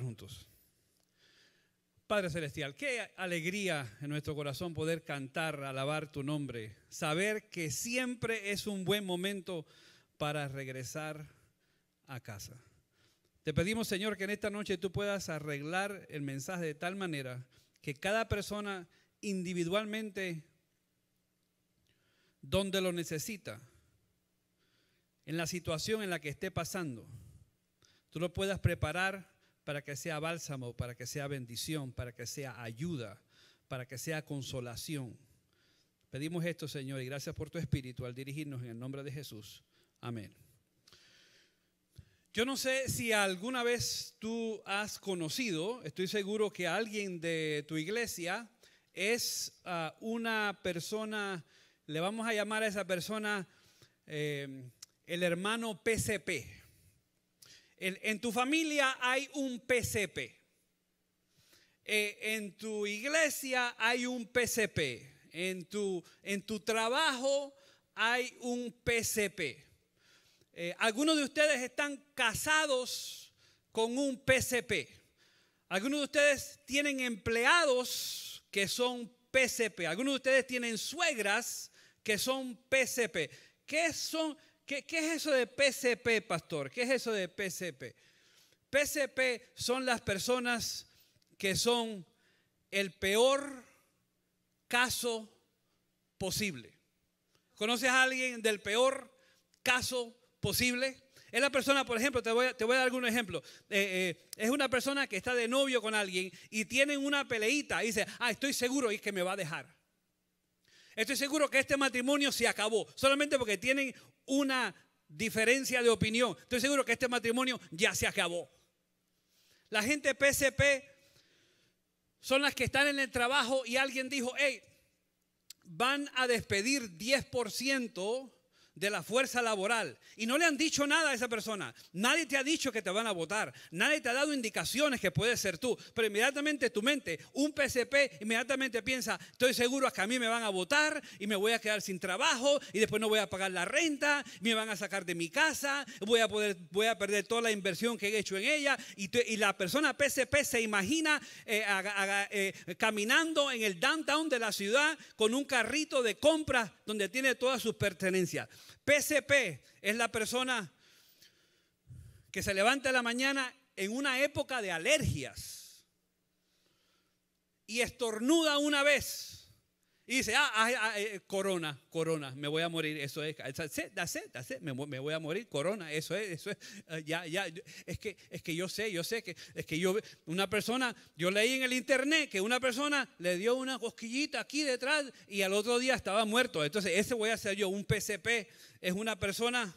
juntos. Padre Celestial, qué alegría en nuestro corazón poder cantar, alabar tu nombre, saber que siempre es un buen momento para regresar a casa. Te pedimos, Señor, que en esta noche tú puedas arreglar el mensaje de tal manera que cada persona individualmente, donde lo necesita, en la situación en la que esté pasando, tú lo puedas preparar para que sea bálsamo, para que sea bendición, para que sea ayuda, para que sea consolación. Pedimos esto, Señor, y gracias por tu espíritu al dirigirnos en el nombre de Jesús. Amén. Yo no sé si alguna vez tú has conocido, estoy seguro que alguien de tu iglesia es ah, una persona, le vamos a llamar a esa persona eh, el hermano PCP. En, tu familia hay un PCP. Eh, en tu iglesia hay un PCP. En tu, en tu trabajo hay un PCP. Eh, algunos de ustedes están casados con un PCP. Algunos de ustedes tienen empleados que son PCP. Algunos de ustedes tienen suegras que son PCP. ¿Qué son? ¿Qué, es eso de PCP, pastor? ¿Qué es eso de PCP? PCP son las personas que son el peor caso posible. ¿Conoces a alguien del peor caso posible? Es la persona, por ejemplo, te voy a, te voy a dar algún ejemplo. Eh, eh, es una persona que está de novio con alguien y tienen una peleita. Y dice, ah, estoy seguro y que me va a dejar. Estoy seguro que este matrimonio se acabó. Solamente porque tienen una diferencia de opinión. Estoy seguro que este matrimonio ya se acabó. La gente PCP son las que están en el trabajo y alguien dijo, hey, van a despedir 10% de la fuerza laboral y no le han dicho nada a esa persona. Nadie te ha dicho que te van a votar. Nadie te ha dado indicaciones que puedes ser tú. Pero inmediatamente tu mente, un PCP, inmediatamente piensa, estoy seguro que a mí me van a votar y me voy a quedar sin trabajo y después no voy a pagar la renta, me van a sacar de mi casa, voy a, poder, voy a perder toda la inversión que he hecho en ella. Y, la persona PCP se imagina eh, eh, caminando en el downtown de la ciudad con un carrito de compras donde tiene todas sus pertenencias. PCP es la persona que se levanta en la mañana en una época de alergias y estornuda una vez y dice, ah, ah, ah eh, corona, corona, me voy a morir, eso es, me, voy a morir, corona, eso es, eso es, eh, ya, ya, es que, es que yo sé, yo sé que, es que yo, una persona, yo leí en el internet que una persona le dio una cosquillita aquí detrás y al otro día estaba muerto, entonces ese voy a ser yo, un PCP, es una persona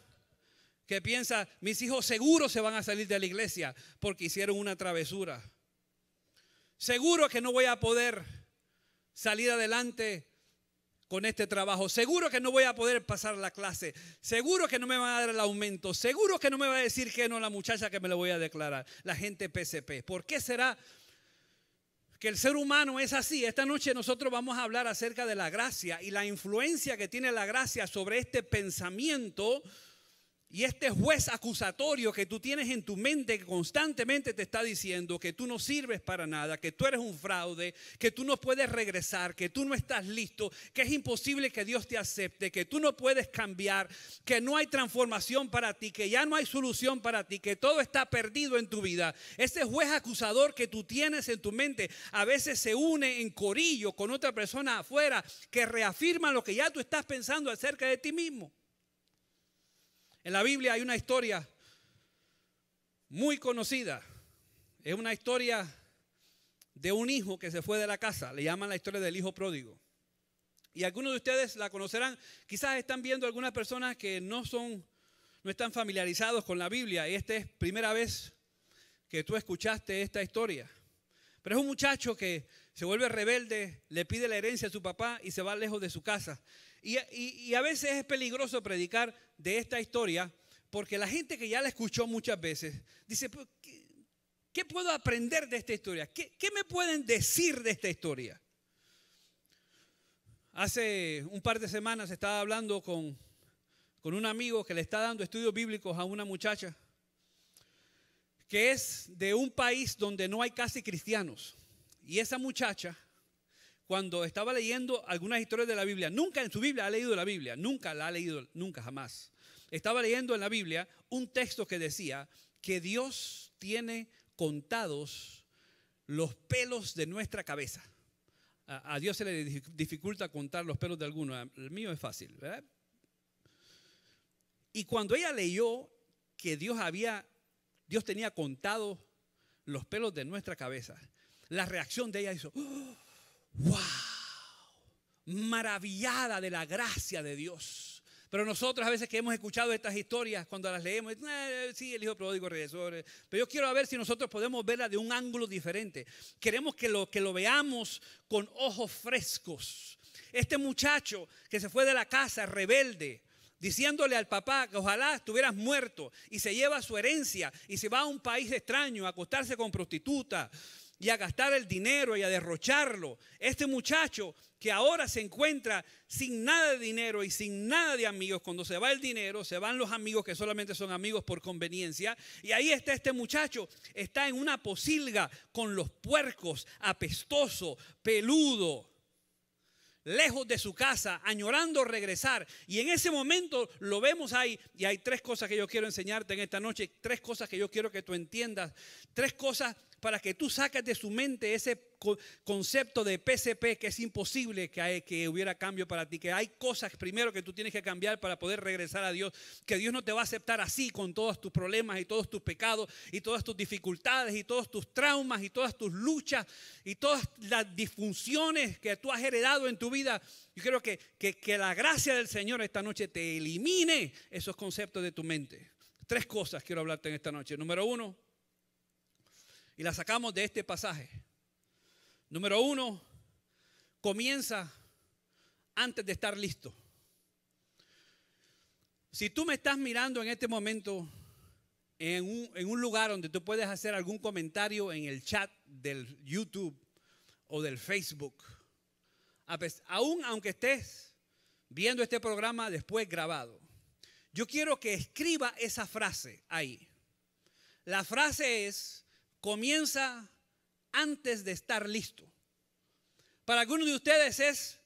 que piensa, mis hijos seguro se van a salir de la iglesia porque hicieron una travesura, seguro que no voy a poder salir adelante con este trabajo. Seguro que no voy a poder pasar la clase. Seguro que no me va a dar el aumento. Seguro que no me va a decir que no la muchacha que me lo voy a declarar. La gente PCP. ¿Por qué será que el ser humano es así? Esta noche nosotros vamos a hablar acerca de la gracia y la influencia que tiene la gracia sobre este pensamiento y este juez acusatorio que tú tienes en tu mente que constantemente te está diciendo que tú no sirves para nada, que tú eres un fraude, que tú no puedes regresar, que tú no estás listo, que es imposible que Dios te acepte, que tú no puedes cambiar, que no hay transformación para ti, que ya no hay solución para ti, que todo está perdido en tu vida. Ese juez acusador que tú tienes en tu mente a veces se une en corillo con otra persona afuera que reafirma lo que ya tú estás pensando acerca de ti mismo. En la Biblia hay una historia muy conocida. Es una historia de un hijo que se fue de la casa. Le llaman la historia del hijo pródigo. Y algunos de ustedes la conocerán. Quizás están viendo algunas personas que no son, no están familiarizados con la Biblia. Y esta es primera vez que tú escuchaste esta historia. Pero es un muchacho que se vuelve rebelde, le pide la herencia a su papá y se va lejos de su casa. Y, a veces es peligroso predicar de esta historia porque la gente que ya la escuchó muchas veces dice, ¿qué, puedo aprender de esta historia? ¿Qué, me pueden decir de esta historia? Hace un par de semanas estaba hablando con un amigo que le está dando estudios bíblicos a una muchacha que es de un país donde no hay casi cristianos. Y esa muchacha cuando estaba leyendo algunas historias de la Biblia, nunca en su Biblia ha leído la Biblia, nunca la ha leído, nunca jamás. Estaba leyendo en la Biblia un texto que decía que Dios tiene contados los pelos de nuestra cabeza. A, Dios se le dificulta contar los pelos de alguno, el mío es fácil, Y cuando ella leyó que Dios había, Dios tenía contados los pelos de nuestra cabeza, la reacción de ella hizo, ¡oh! wow, maravillada de la gracia de Dios. Pero nosotros a veces que hemos escuchado estas historias, cuando las leemos, eh, sí, el hijo pródigo regresó. Eh, pero yo quiero ver si nosotros podemos verla de un ángulo diferente. Queremos que lo, que lo veamos con ojos frescos. Este muchacho que se fue de la casa rebelde, diciéndole al papá que ojalá estuvieras muerto y se lleva su herencia y se va a un país extraño a acostarse con prostitutas y a gastar el dinero y a derrocharlo. Este muchacho que ahora se encuentra sin nada de dinero y sin nada de amigos, cuando se va el dinero, se van los amigos que solamente son amigos por conveniencia. Y ahí está este muchacho, está en una posilga con los puercos, apestoso, peludo lejos de su casa, añorando regresar. Y en ese momento lo vemos ahí. Y hay tres cosas que yo quiero enseñarte en esta noche, tres cosas que yo quiero que tú entiendas, tres cosas para que tú saques de su mente ese concepto de PCP que es imposible que, que hubiera cambio para ti, que hay cosas primero que tú tienes que cambiar para poder regresar a Dios, que Dios no te va a aceptar así con todos tus problemas y todos tus pecados y todas tus dificultades y todos tus traumas y todas tus luchas y todas las disfunciones que tú has heredado en tu vida. Yo creo que, que, que la gracia del Señor esta noche te elimine esos conceptos de tu mente. Tres cosas quiero hablarte en esta noche. Número uno, y la sacamos de este pasaje. Número uno, comienza antes de estar listo. Si tú me estás mirando en este momento en un, lugar donde tú puedes hacer algún comentario en el chat del YouTube o del Facebook, aún aunque estés viendo este programa después grabado, yo quiero que escriba esa frase ahí. La frase es, comienza antes de estar listo. Para algunos de ustedes es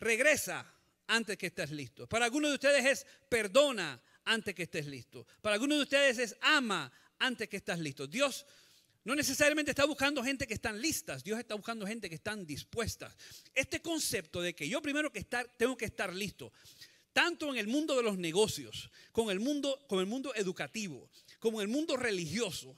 regresa antes que estés listo. Para algunos de ustedes es perdona antes que estés listo. Para algunos de ustedes es ama antes que estés listo. Dios no necesariamente está buscando gente que están listas, Dios está buscando gente que están dispuestas. Este concepto de que yo primero que estar, tengo que estar listo, tanto en el mundo de los negocios, con el mundo, con el mundo educativo, como en el mundo religioso,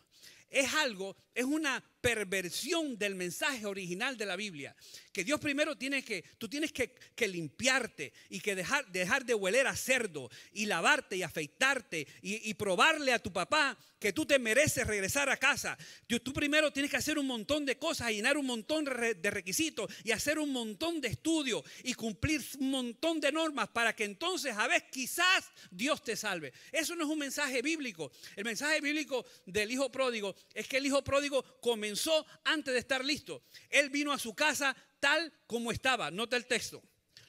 es algo, es una perversión del mensaje original de la Biblia. Que Dios primero tiene que, tú tienes que, limpiarte y que dejar, dejar, de hueler a cerdo y lavarte y afeitarte y, probarle a tu papá que tú te mereces regresar a casa. Tú, tú primero tienes que hacer un montón de cosas, llenar un montón de requisitos y hacer un montón de estudios y cumplir un montón de normas para que entonces a veces quizás Dios te salve. Eso no es un mensaje bíblico. El mensaje bíblico del hijo pródigo es que el hijo pródigo comenzó antes de estar listo. Él vino a su casa tal como estaba. Nota el texto.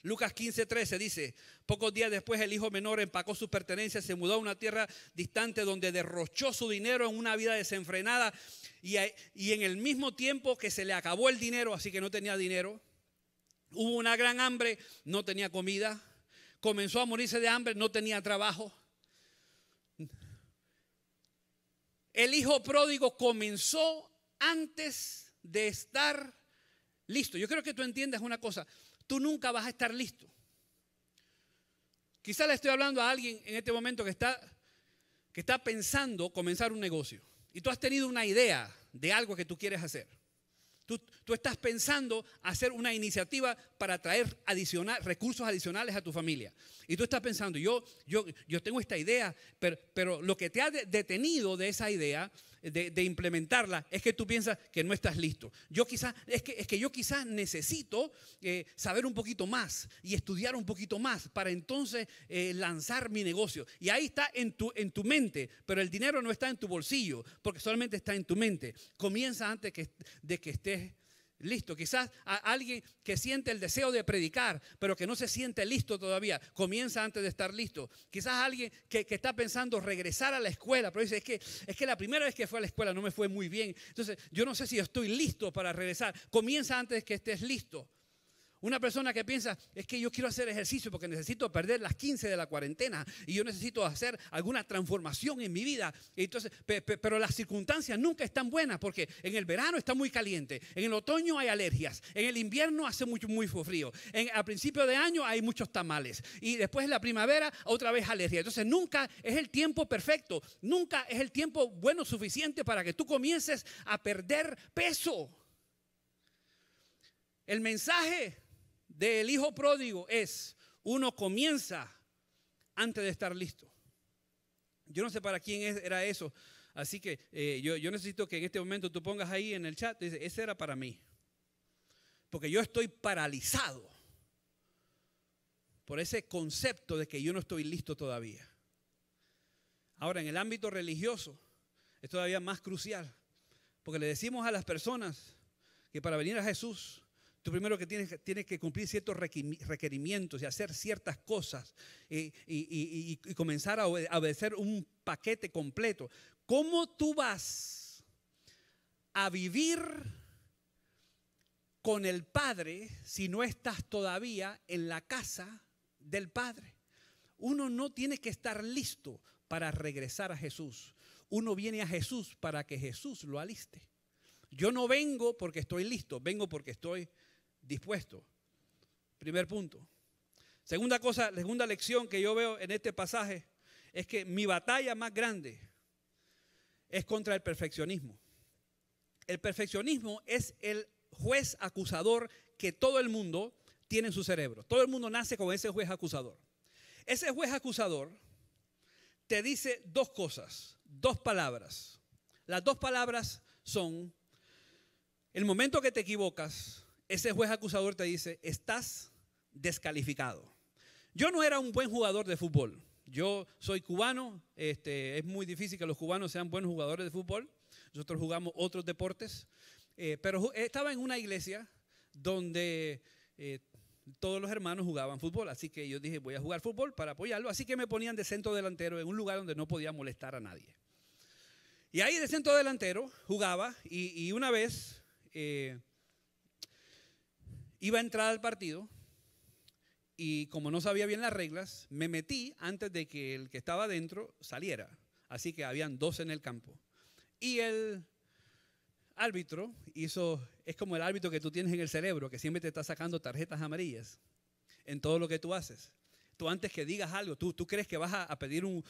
Lucas 15, dice, pocos días después el hijo menor empacó su pertenencia se mudó a una tierra distante donde derrochó su dinero en una vida desenfrenada y, y en el mismo tiempo que se le acabó el dinero, así que no tenía dinero, hubo una gran hambre, no tenía comida, comenzó a morirse de hambre, no tenía trabajo. El hijo pródigo comenzó antes de estar listo. Yo creo que tú entiendes una cosa, tú nunca vas a estar listo. Quizá le estoy hablando a alguien en este momento que está, que está pensando comenzar un negocio y tú has tenido una idea de algo que tú quieres hacer. Tú, estás pensando hacer una iniciativa para traer recursos adicionales a tu familia. Y tú estás pensando, yo, yo, yo tengo esta idea, pero, pero lo que te ha detenido de esa idea de, implementarla, es que tú piensas que no estás listo. Yo quizás, es que, es que yo quizás necesito eh, saber un poquito más y estudiar un poquito más para entonces eh, lanzar mi negocio. Y ahí está en tu, en tu mente, pero el dinero no está en tu bolsillo, porque solamente está en tu mente. Comienza antes que, de que estés listo. Quizás alguien que siente el deseo de predicar, pero que no se siente listo todavía, comienza antes de estar listo. Quizás alguien que, está pensando regresar a la escuela, pero dice, es que, es que la primera vez que fue a la escuela no me fue muy bien. Entonces, yo no sé si estoy listo para regresar. Comienza antes de que estés listo. Una persona que piensa, es que yo quiero hacer ejercicio porque necesito perder las 15 de la cuarentena y yo necesito hacer alguna transformación en mi vida. Entonces, pero las circunstancias nunca están buenas porque en el verano está muy caliente, en el otoño hay alergias, en el invierno hace mucho, muy frío, en, a principio de año hay muchos tamales y después en la primavera otra vez alergia. Entonces nunca es el tiempo perfecto, nunca es el tiempo bueno suficiente para que tú comiences a perder peso. El mensaje del hijo pródigo es, uno comienza antes de estar listo. Yo no sé para quién era eso. Así que eh, yo, yo, necesito que en este momento tú pongas ahí en el chat, dice, ese era para mí. Porque yo estoy paralizado por ese concepto de que yo no estoy listo todavía. Ahora, en el ámbito religioso, es todavía más crucial. Porque le decimos a las personas que para venir a Jesús tú primero que tienes, que cumplir ciertos requerimientos y hacer ciertas cosas eh, y, y comenzar a obedecer un paquete completo. ¿Cómo tú vas a vivir con el Padre si no estás todavía en la casa del Padre? Uno no tiene que estar listo para regresar a Jesús. Uno viene a Jesús para que Jesús lo aliste. Yo no vengo porque estoy listo, vengo porque estoy dispuesto. Primer punto. Segunda cosa, segunda lección que yo veo en este pasaje es que mi batalla más grande es contra el perfeccionismo. El perfeccionismo es el juez acusador que todo el mundo tiene en su cerebro. Todo el mundo nace con ese juez acusador. Ese juez acusador te dice dos cosas, dos palabras. Las dos palabras son, el momento que te equivocas, ese juez acusador te dice, estás descalificado. Yo no era un buen jugador de fútbol. Yo soy cubano, este, es muy difícil que los cubanos sean buenos jugadores de fútbol. Nosotros jugamos otros deportes, eh, pero estaba en una iglesia donde eh, todos los hermanos jugaban fútbol, así que yo dije, voy a jugar fútbol para apoyarlo, así que me ponían de centro delantero en un lugar donde no podía molestar a nadie. Y ahí de centro delantero jugaba y, una vez eh, Iba a entrar al partido y como no sabía bien las reglas, me metí antes de que el que estaba dentro saliera. Así que habían dos en el campo. Y el árbitro hizo, es como el árbitro que tú tienes en el cerebro, que siempre te está sacando tarjetas amarillas en todo lo que tú haces. Tú antes que digas algo, tú, tú crees que vas a, pedir un,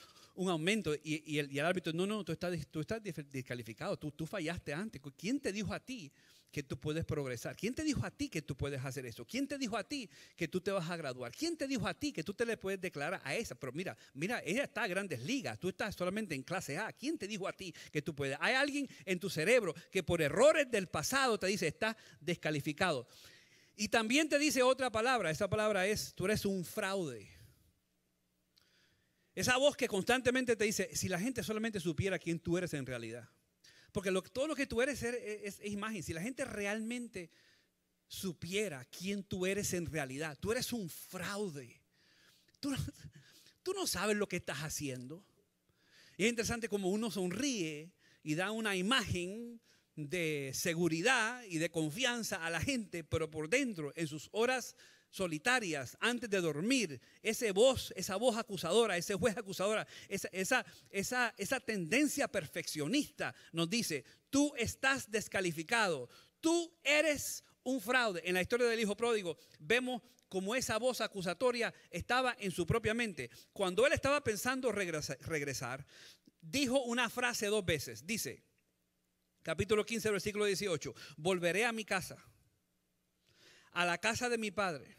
aumento y, el, y, el, árbitro, no, no, tú estás, tú estás descalificado, tú, tú fallaste antes. ¿Quién te dijo a ti que tú puedes progresar? ¿Quién te dijo a ti que tú puedes hacer eso? ¿Quién te dijo a ti que tú te vas a graduar? ¿Quién te dijo a ti que tú te le puedes declarar a esa? Pero mira, mira, ella está en grandes ligas, tú estás solamente en clase A. ¿Quién te dijo a ti que tú puedes? Hay alguien en tu cerebro que por errores del pasado te dice, está descalificado. Y también te dice otra palabra, esa palabra es, tú eres un fraude. Esa voz que constantemente te dice, si la gente solamente supiera quién tú eres en realidad. Porque todo lo que tú eres er, e, es, imagen. Si la gente realmente supiera quién tú eres en realidad, tú eres un fraude. Tú, no sabes lo que estás haciendo. es interesante como uno sonríe y da una imagen de seguridad y de confianza a la gente, pero por dentro, en sus horas solitarias, antes de dormir, ese voz, esa voz acusadora, ese juez acusadora, esa, esa, esa, esa tendencia perfeccionista nos dice, tú estás descalificado, tú eres un fraude. En la historia del hijo pródigo vemos como esa voz acusatoria estaba en su propia mente. Cuando él estaba pensando regresar, dijo una frase dos veces. Dice, capítulo 15, versículo 18, volveré a mi casa a la casa de mi padre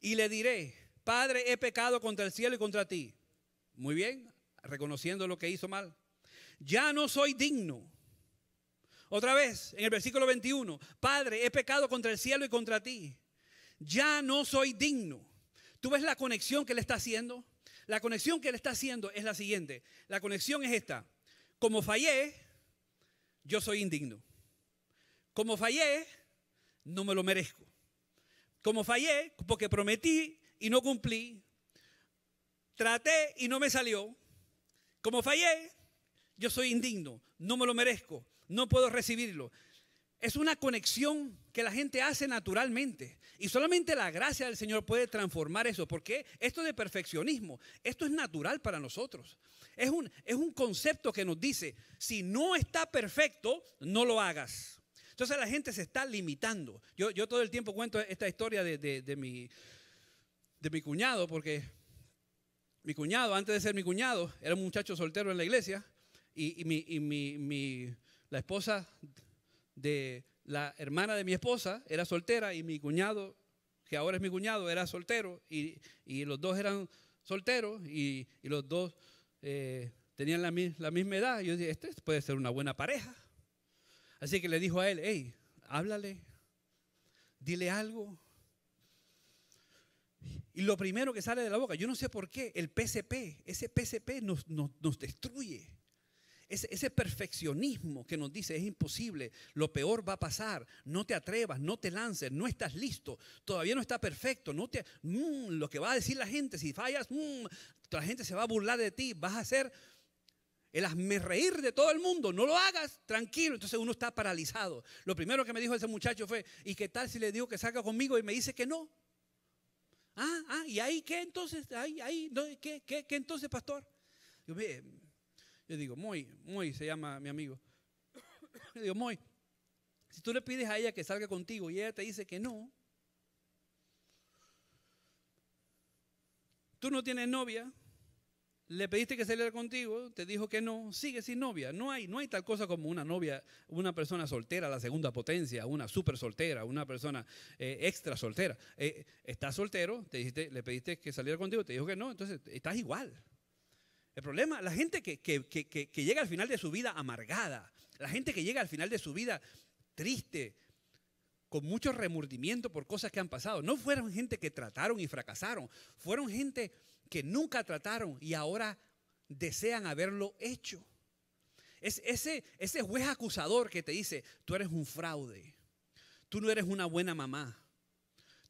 y le diré, Padre, he pecado contra el cielo y contra ti. Muy bien, reconociendo lo que hizo mal. Ya no soy digno. Otra vez, en el versículo 21, Padre, he pecado contra el cielo y contra ti. Ya no soy digno. ¿Tú ves la conexión que le está haciendo? La conexión que le está haciendo es la siguiente. La conexión es esta. Como fallé, yo soy indigno. Como fallé, no me lo merezco. Como fallé, porque prometí y no cumplí, traté y no me salió, como fallé, yo soy indigno, no me lo merezco, no puedo recibirlo. Es una conexión que la gente hace naturalmente. Y solamente la gracia del Señor puede transformar eso. Porque esto de perfeccionismo, esto es natural para nosotros. Es un, es un concepto que nos dice, si no está perfecto, no lo hagas. Entonces la gente se está limitando. Yo, yo todo el tiempo cuento esta historia de, mi, cuñado, porque mi cuñado, antes de ser mi cuñado, era un muchacho soltero en la iglesia y, y, mi, y mi, mi, la esposa de la hermana de mi esposa era soltera y mi cuñado, que ahora es mi cuñado, era soltero y, los dos eran solteros y, los dos eh, tenían la, misma edad. Y yo dije, este puede ser una buena pareja. Así que le dijo a él, hey, háblale, dile algo. Y lo primero que sale de la boca, yo no sé por qué, el PCP, ese PCP nos, destruye. Ese, ese, perfeccionismo que nos dice es imposible, lo peor va a pasar, no te atrevas, no te lances, no estás listo, todavía no está perfecto, no te, mm, lo que va a decir la gente, si fallas, mm, la gente se va a burlar de ti, vas a ser el reír de todo el mundo, no lo hagas, tranquilo. Entonces uno está paralizado. Lo primero que me dijo ese muchacho fue, ¿y qué tal si le digo que salga conmigo y me dice que no? Ah, ah, ¿y ahí qué entonces? ¿Ahí, ahí, ¿qué, qué, qué entonces, pastor? Yo, yo digo, muy, muy, se llama mi amigo. Yo digo, muy, si tú le pides a ella que salga contigo y ella te dice que no, tú no tienes novia, le pediste que saliera contigo, te dijo que no, sigue sin novia. No hay, no hay tal cosa como una novia, una persona soltera, la segunda potencia, una súper soltera, una persona eh, extra soltera. Está eh, estás soltero, te dijiste, le pediste que saliera contigo, te dijo que no, entonces estás igual. El problema, la gente que, que llega al final de su vida amargada, la gente que llega al final de su vida triste, con mucho remordimiento por cosas que han pasado, no fueron gente que trataron y fracasaron, fueron gente que nunca trataron y ahora desean haberlo hecho. Es ese, ese juez acusador que te dice, tú eres un fraude, tú no eres una buena mamá.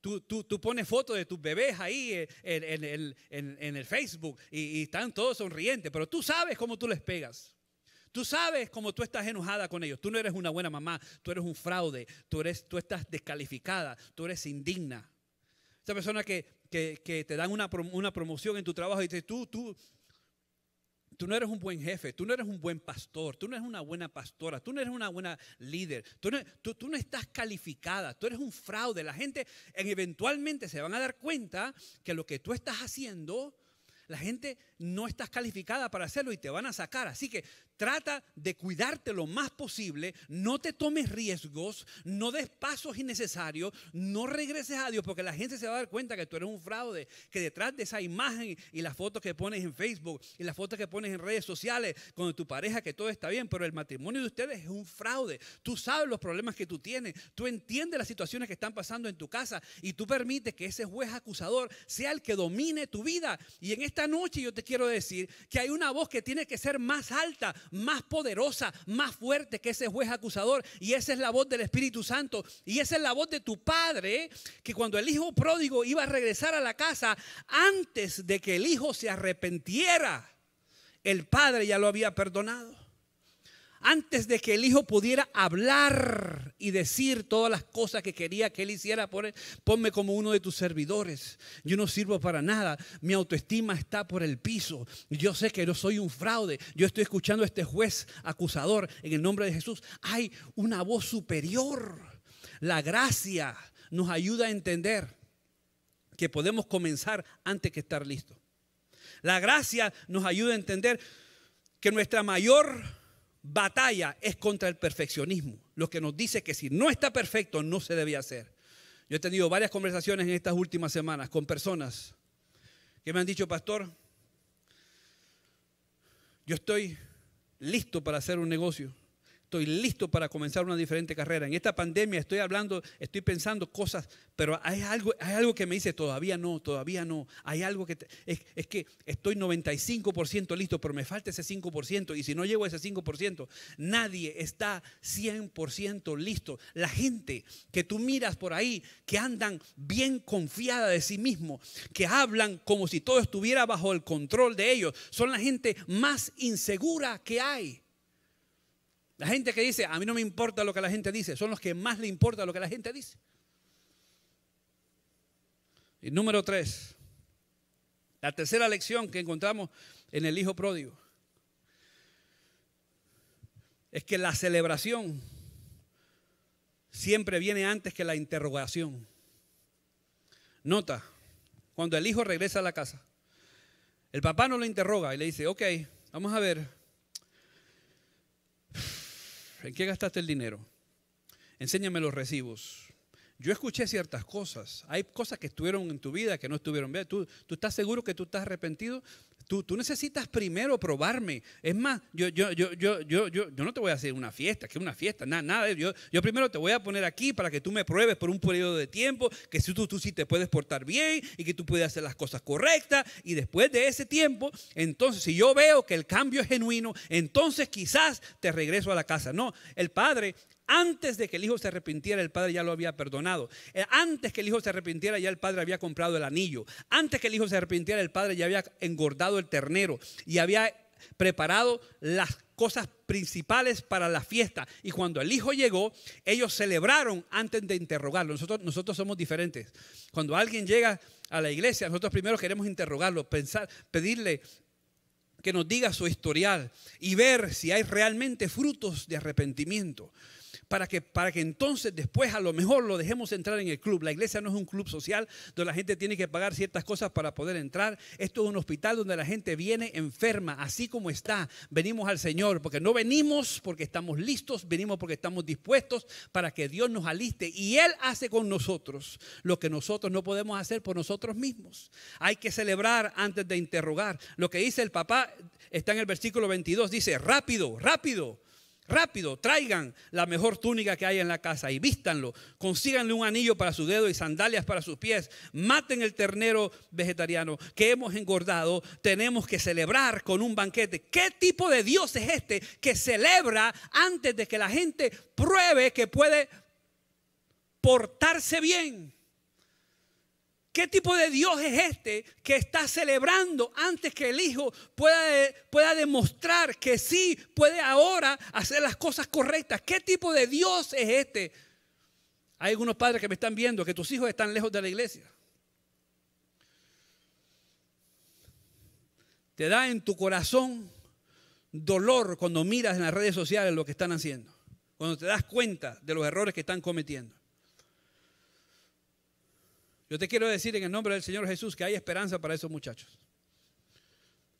Tú, pones fotos de tus bebés ahí eh, en, el Facebook y, están todos sonrientes, pero tú sabes cómo tú les pegas. Tú sabes cómo tú estás enojada con ellos. Tú no eres una buena mamá, tú eres un fraude, tú, eres, tú estás descalificada, tú eres indigna. Esa persona que que, te dan una, promoción en tu trabajo y dices, tú, tú, tú no eres un buen jefe, tú no eres un buen pastor, tú no eres una buena pastora, tú no eres una buena líder, tú no, tú, tú no estás calificada, tú eres un fraude. La gente eventualmente se van a dar cuenta que lo que tú estás haciendo la gente no estás calificada para hacerlo y te van a sacar. Así que trata de cuidarte lo más posible, no te tomes riesgos, no des pasos innecesarios, no regreses a Dios porque la gente se va a dar cuenta que tú eres un fraude, que detrás de esa imagen y las fotos que pones en Facebook y las fotos que pones en redes sociales con tu pareja que todo está bien, pero el matrimonio de ustedes es un fraude. Tú sabes los problemas que tú tienes, tú entiendes las situaciones que están pasando en tu casa y tú permites que ese juez acusador sea el que domine tu vida. Y en esta noche yo te quiero decir que hay una voz que tiene que ser más alta, más poderosa, más fuerte que ese juez acusador. Y esa es la voz del Espíritu Santo. Y esa es la voz de tu padre, que cuando el hijo pródigo iba a regresar a la casa, antes de que el hijo se arrepentiera, el padre ya lo había perdonado antes de que el hijo pudiera hablar y decir todas las cosas que quería que él hiciera ponme como uno de tus servidores. Yo no sirvo para nada. Mi autoestima está por el piso. Yo sé que no soy un fraude. Yo estoy escuchando a este juez acusador en el nombre de Jesús. Hay una voz superior. La gracia nos ayuda a entender que podemos comenzar antes que estar listos. La gracia nos ayuda a entender que nuestra mayor batalla es contra el perfeccionismo, lo que nos dice que si no está perfecto no se debe hacer. Yo he tenido varias conversaciones en estas últimas semanas con personas que me han dicho, pastor, yo estoy listo para hacer un negocio estoy listo para comenzar una diferente carrera. En esta pandemia estoy hablando, estoy pensando cosas, pero hay algo, hay algo que me dice, todavía no, todavía no. Hay algo que, es, es, que estoy 95% listo, pero me falta ese 5%. Y si no llego a ese 5%, nadie está 100% listo. La gente que tú miras por ahí, que andan bien confiada de sí mismo, que hablan como si todo estuviera bajo el control de ellos, son la gente más insegura que hay. La gente que dice, a mí no me importa lo que la gente dice, son los que más le importa lo que la gente dice. Y número tres, la tercera lección que encontramos en el Hijo Pródigo es que la celebración siempre viene antes que la interrogación. Nota, cuando el hijo regresa a la casa, el papá no lo interroga y le dice, ok, vamos a ver, ¿En qué gastaste el dinero? Enséñame los recibos. Yo escuché ciertas cosas. Hay cosas que estuvieron en tu vida que no estuvieron bien. ¿Tú, tú estás seguro que tú estás arrepentido? Tú, necesitas primero probarme. Es más, yo, yo, yo, yo, yo, yo, no te voy a hacer una fiesta, que una fiesta, nada, nada. Yo, primero te voy a poner aquí para que tú me pruebes por un periodo de tiempo, que si tú, tú sí te puedes portar bien y que tú puedes hacer las cosas correctas. Y después de ese tiempo, entonces, si yo veo que el cambio es genuino, entonces quizás te regreso a la casa. No, el padre antes de que el hijo se arrepintiera, el padre ya lo había perdonado. Eh, antes que el hijo se arrepintiera, ya el padre había comprado el anillo. Antes que el hijo se arrepintiera, el padre ya había engordado el ternero y había preparado las cosas principales para la fiesta. Y cuando el hijo llegó, ellos celebraron antes de interrogarlo. Nosotros, nosotros somos diferentes. Cuando alguien llega a la iglesia, nosotros primero queremos interrogarlo, pensar, pedirle que nos diga su historial y ver si hay realmente frutos de arrepentimiento para que, para que entonces después a lo mejor lo dejemos entrar en el club. La iglesia no es un club social donde la gente tiene que pagar ciertas cosas para poder entrar. Esto es un hospital donde la gente viene enferma, así como está. Venimos al Señor, porque no venimos porque estamos listos, venimos porque estamos dispuestos para que Dios nos aliste. Y Él hace con nosotros lo que nosotros no podemos hacer por nosotros mismos. Hay que celebrar antes de interrogar. Lo que dice el papá está en el versículo 22, dice, rápido, rápido Rápido, traigan la mejor túnica que hay en la casa y vístanlo. Consíganle un anillo para su dedo y sandalias para sus pies. Maten el ternero vegetariano que hemos engordado. Tenemos que celebrar con un banquete. ¿Qué tipo de Dios es este que celebra antes de que la gente pruebe que puede portarse bien? ¿Qué tipo de Dios es este que está celebrando antes que el Hijo pueda, pueda, demostrar que sí puede ahora hacer las cosas correctas? ¿Qué tipo de Dios es este? Hay algunos padres que me están viendo que tus hijos están lejos de la iglesia. Te da en tu corazón dolor cuando miras en las redes sociales lo que están haciendo, cuando te das cuenta de los errores que están cometiendo. Yo te quiero decir en el nombre del Señor Jesús que hay esperanza para esos muchachos.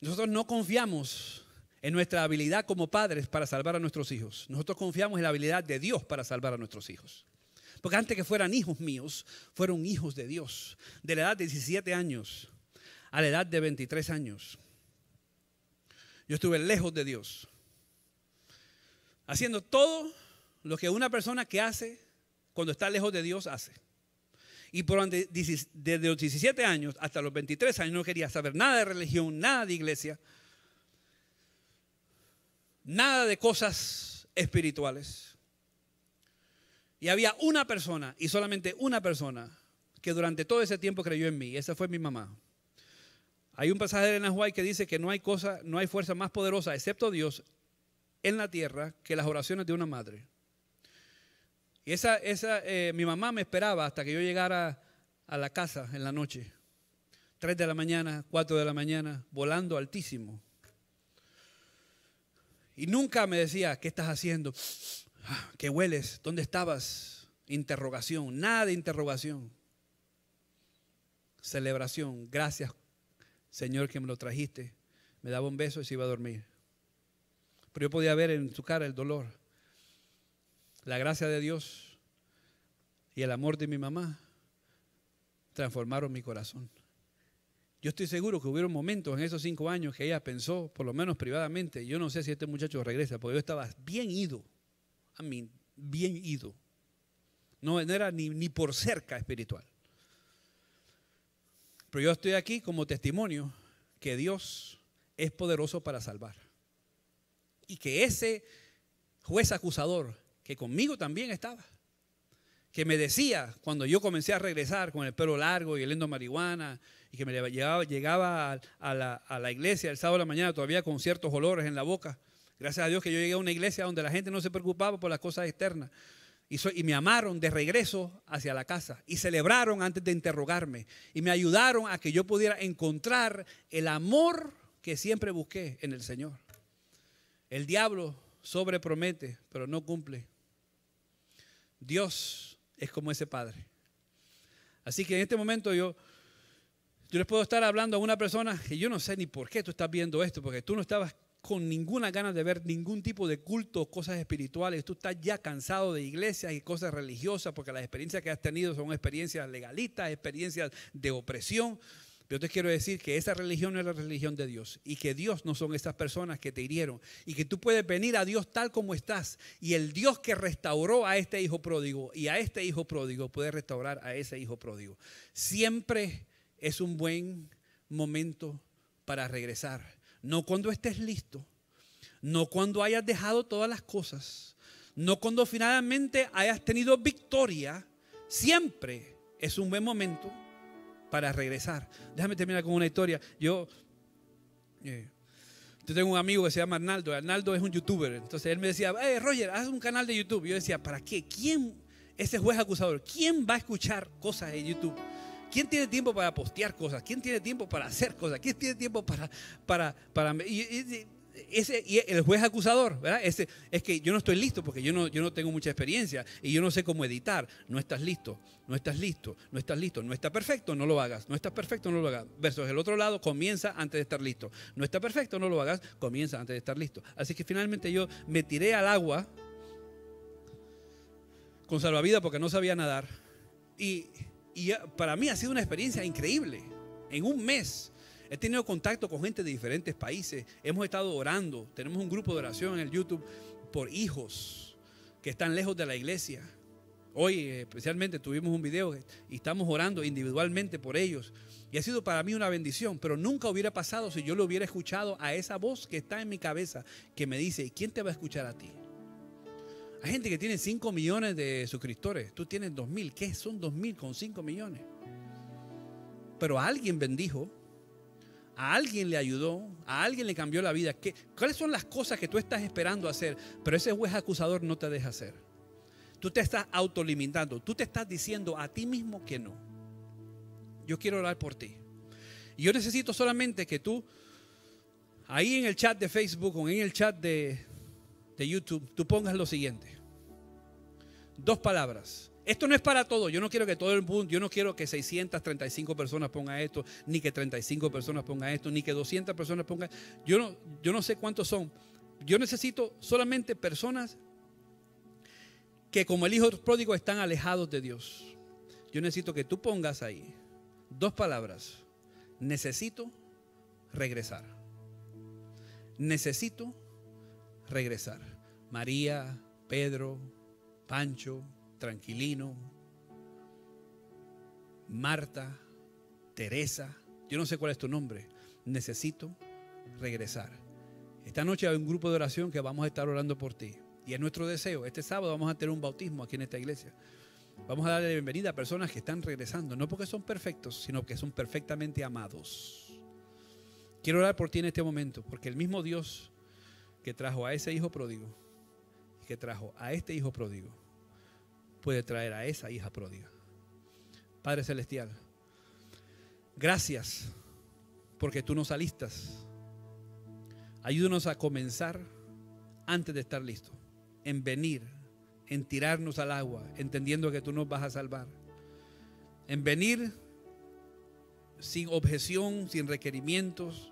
Nosotros no confiamos en nuestra habilidad como padres para salvar a nuestros hijos. Nosotros confiamos en la habilidad de Dios para salvar a nuestros hijos. Porque antes que fueran hijos míos, fueron hijos de Dios. De la edad de 17 años a la edad de 23 años. Yo estuve lejos de Dios. Haciendo todo lo que una persona que hace cuando está lejos de Dios hace. Y por desde los 17 años hasta los 23 años no quería saber nada de religión, nada de iglesia, nada de cosas espirituales. Y había una persona, y solamente una persona, que durante todo ese tiempo creyó en mí. Esa fue mi mamá. Hay un pasaje de Elena que dice que no hay cosa, no hay fuerza más poderosa, excepto Dios, en la tierra que las oraciones de una madre. Y esa, esa, eh, mi mamá me esperaba hasta que yo llegara a la casa en la noche. Tres de la mañana, cuatro de la mañana, volando altísimo. Y nunca me decía, ¿qué estás haciendo? Ah, ¿Qué hueles? ¿Dónde estabas? Interrogación, nada de interrogación. Celebración, gracias Señor que me lo trajiste. Me daba un beso y se iba a dormir. Pero yo podía ver en su cara el dolor la gracia de Dios y el amor de mi mamá transformaron mi corazón. Yo estoy seguro que hubieron momentos en esos cinco años que ella pensó, por lo menos privadamente, yo no sé si este muchacho regresa, porque yo estaba bien ido, a mí, bien ido. No, era ni, por cerca espiritual. Pero yo estoy aquí como testimonio que Dios es poderoso para salvar. Y que ese juez acusador que conmigo también estaba, que me decía cuando yo comencé a regresar con el pelo largo y el lindo marihuana y que me llevaba, llegaba a la, iglesia el sábado de la mañana todavía con ciertos olores en la boca. Gracias a Dios que yo llegué a una iglesia donde la gente no se preocupaba por las cosas externas. Y, y, me amaron de regreso hacia la casa. Y celebraron antes de interrogarme. Y me ayudaron a que yo pudiera encontrar el amor que siempre busqué en el Señor. El diablo sobrepromete, pero no cumple. Dios es como ese Padre. Así que en este momento yo, yo les puedo estar hablando a una persona que yo no sé ni por qué tú estás viendo esto, porque tú no estabas con ninguna ganas de ver ningún tipo de culto, o cosas espirituales, tú estás ya cansado de iglesias y cosas religiosas, porque las experiencias que has tenido son experiencias legalistas, experiencias de opresión, yo te quiero decir que esa religión no es la religión de Dios y que Dios no son estas personas que te hirieron y que tú puedes venir a Dios tal como estás y el Dios que restauró a este hijo pródigo y a este hijo pródigo puede restaurar a ese hijo pródigo. Siempre es un buen momento para regresar, no cuando estés listo, no cuando hayas dejado todas las cosas, no cuando finalmente hayas tenido victoria, siempre es un buen momento para regresar. Déjame terminar con una historia. Eh, yo, tengo un amigo que se llama Arnaldo. Arnaldo es un youtuber. Entonces él me decía, hey, Roger, haz un canal de YouTube. Yo decía, ¿para qué? ¿Quién? Ese juez acusador, ¿quién va a escuchar cosas en YouTube? ¿Quién tiene tiempo para postear cosas? ¿Quién tiene tiempo para hacer cosas? ¿Quién tiene tiempo para... para, para y el juez acusador, ¿verdad? es que yo no estoy listo porque yo no, yo no tengo mucha experiencia y yo no sé cómo editar. No estás listo, no estás listo, no estás listo. No está perfecto, no lo hagas. No estás perfecto, no lo hagas. Versus el otro lado, comienza antes de estar listo. No está perfecto, no lo hagas. Comienza antes de estar listo. Así que finalmente yo me tiré al agua con salvavidas porque no sabía nadar. Y, y para mí ha sido una experiencia increíble. En un mes He tenido contacto con gente de diferentes países. Hemos estado orando. Tenemos un grupo de oración en el YouTube por hijos que están lejos de la iglesia. Hoy eh, especialmente tuvimos un video y estamos orando individualmente por ellos. Y ha sido para mí una bendición, pero nunca hubiera pasado si yo lo hubiera escuchado a esa voz que está en mi cabeza que me dice, ¿quién te va a escuchar a ti? Hay gente que tiene 5 millones de suscriptores, tú tienes 2 mil, ¿qué son 2 mil con 5 millones? Pero alguien bendijo a alguien le ayudó, a alguien le cambió la vida. ¿Cuáles son las cosas que tú estás esperando hacer? Pero ese juez acusador no te deja hacer. Tú te estás autolimitando, tú te estás diciendo a ti mismo que no. Yo quiero orar por ti. Y yo necesito solamente que tú, ahí en el chat de Facebook o en el chat de, de YouTube, tú pongas lo siguiente. Dos palabras. Esto no es para todo. Yo no quiero que todo el mundo, yo no quiero que 635 personas pongan esto, ni que 35 personas pongan esto, ni que 200 personas pongan. Yo no, yo no sé cuántos son. Yo necesito solamente personas que como el hijo pródigo están alejados de Dios. Yo necesito que tú pongas ahí dos palabras. Necesito regresar. Necesito regresar. María, Pedro, Pancho, Tranquilino, Marta, Teresa, yo no sé cuál es tu nombre, necesito regresar. Esta noche hay un grupo de oración que vamos a estar orando por ti. Y es nuestro deseo. Este sábado vamos a tener un bautismo aquí en esta iglesia. Vamos a darle bienvenida a personas que están regresando, no porque son perfectos, sino que son perfectamente amados. Quiero orar por ti en este momento, porque el mismo Dios que trajo a ese hijo pródigo, que trajo a este hijo pródigo, puede traer a esa hija pródiga. Padre Celestial, gracias porque tú nos alistas. Ayúdanos a comenzar antes de estar listo, en venir, en tirarnos al agua, entendiendo que tú nos vas a salvar. En venir sin objeción, sin requerimientos,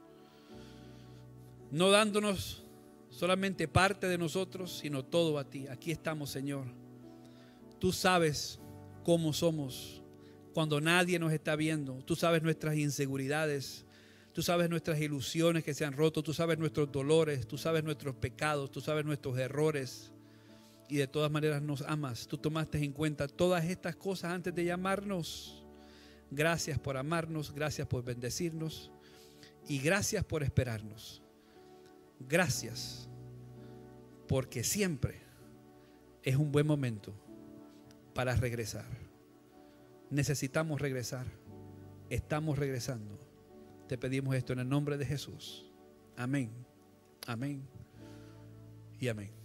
no dándonos solamente parte de nosotros, sino todo a ti. Aquí estamos, Señor Tú sabes cómo somos cuando nadie nos está viendo. Tú sabes nuestras inseguridades. Tú sabes nuestras ilusiones que se han roto. Tú sabes nuestros dolores. Tú sabes nuestros pecados. Tú sabes nuestros errores. Y de todas maneras nos amas. Tú tomaste en cuenta todas estas cosas antes de llamarnos. Gracias por amarnos. Gracias por bendecirnos. Y gracias por esperarnos. Gracias. Porque siempre es un buen momento para regresar. Necesitamos regresar. Estamos regresando. Te pedimos esto en el nombre de Jesús. Amén. Amén. Y amén.